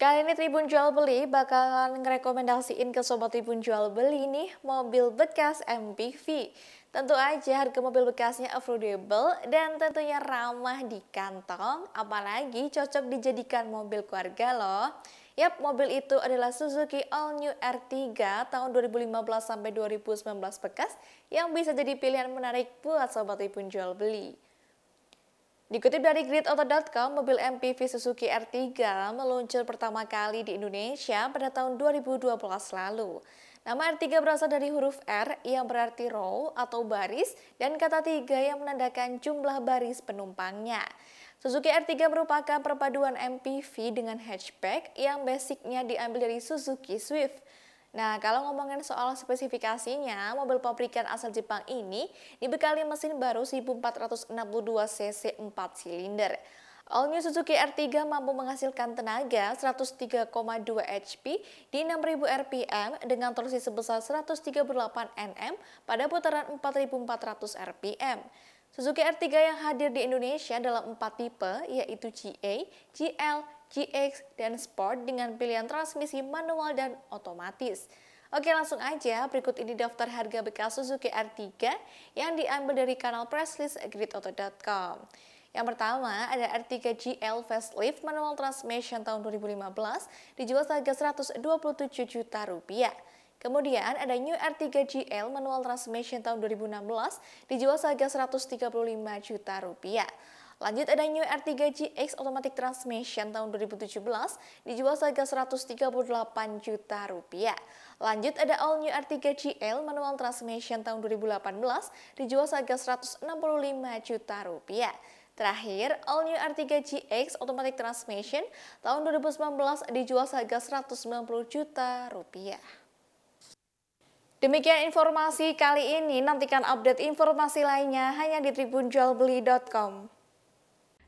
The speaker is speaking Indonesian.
Kali ini Tribun Jual Beli bakalan ngerekomendasiin ke Sobat Tribun Jual Beli nih mobil bekas MPV. Tentu aja harga mobil bekasnya affordable dan tentunya ramah di kantong, apalagi cocok dijadikan mobil keluarga loh. Yap, mobil itu adalah Suzuki All New R3 tahun 2015 sampai 2019 bekas yang bisa jadi pilihan menarik buat Sobat Tribun Jual Beli. Dikutip dari gridauto.com, mobil MPV Suzuki R3 meluncur pertama kali di Indonesia pada tahun 2012 lalu. Nama R3 berasal dari huruf R yang berarti row atau baris dan kata tiga yang menandakan jumlah baris penumpangnya. Suzuki R3 merupakan perpaduan MPV dengan hatchback yang basicnya diambil dari Suzuki Swift. Nah, kalau ngomongin soal spesifikasinya, mobil pabrikan asal Jepang ini dibekali mesin baru 1462 cc 4 silinder. All New Suzuki R3 mampu menghasilkan tenaga 103,2 HP di 6000 RPM dengan torsi sebesar 138 Nm pada putaran 4400 RPM. Suzuki R3 yang hadir di Indonesia dalam 4 tipe, yaitu GA, GL, GX, dan Sport dengan pilihan transmisi manual dan otomatis. Oke langsung aja, berikut ini daftar harga bekas Suzuki R3 yang diambil dari kanal presslist gridauto.com. Yang pertama ada R3 GL facelift manual transmission tahun 2015 dijual seharga 127 juta rupiah. Kemudian ada New R3 GL manual transmission tahun 2016 dijual seharga 135 juta rupiah. Lanjut ada New R3GX Automatic Transmission tahun 2017 dijual seharga 138 juta rupiah. Lanjut ada All New R3GL Manual Transmission tahun 2018 dijual seharga 165 juta rupiah. Terakhir, All New R3 GX Automatic Transmission tahun 2019 dijual seharga 190 juta rupiah. Demikian informasi kali ini, nantikan update informasi lainnya hanya di tribunjualbeli.com.